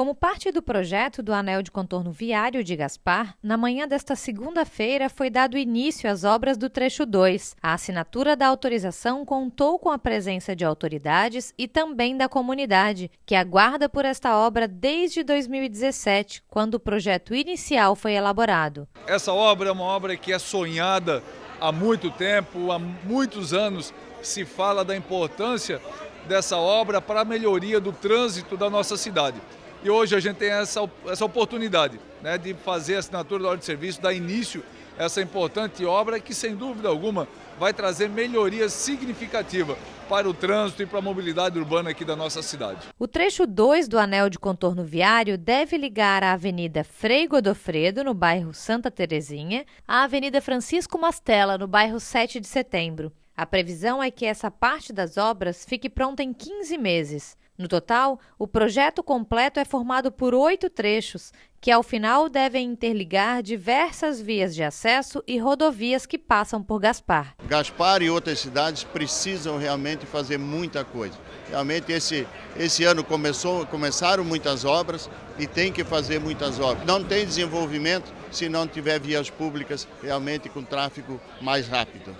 Como parte do projeto do Anel de Contorno Viário de Gaspar, na manhã desta segunda-feira foi dado início às obras do trecho 2. A assinatura da autorização contou com a presença de autoridades e também da comunidade, que aguarda por esta obra desde 2017, quando o projeto inicial foi elaborado. Essa obra é uma obra que é sonhada há muito tempo, há muitos anos se fala da importância dessa obra para a melhoria do trânsito da nossa cidade. E hoje a gente tem essa, essa oportunidade né, de fazer a assinatura da ordem de serviço, dar início a essa importante obra que, sem dúvida alguma, vai trazer melhoria significativa para o trânsito e para a mobilidade urbana aqui da nossa cidade. O trecho 2 do anel de contorno viário deve ligar a Avenida Frei Godofredo, no bairro Santa Terezinha, à Avenida Francisco Mastella, no bairro 7 de Setembro. A previsão é que essa parte das obras fique pronta em 15 meses. No total, o projeto completo é formado por oito trechos, que ao final devem interligar diversas vias de acesso e rodovias que passam por Gaspar. Gaspar e outras cidades precisam realmente fazer muita coisa. Realmente esse, esse ano começou, começaram muitas obras e tem que fazer muitas obras. Não tem desenvolvimento se não tiver vias públicas realmente com tráfego mais rápido.